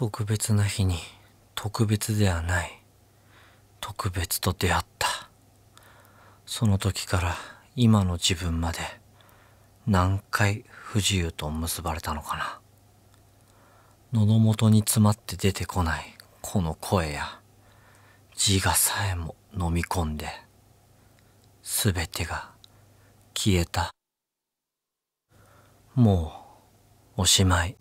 特別な日に特別ではない特別と出会ったその時から今の自分まで何回不自由と結ばれたのかな喉元に詰まって出てこないこの声や字がさえも飲み込んで全てが消えたもうおしまい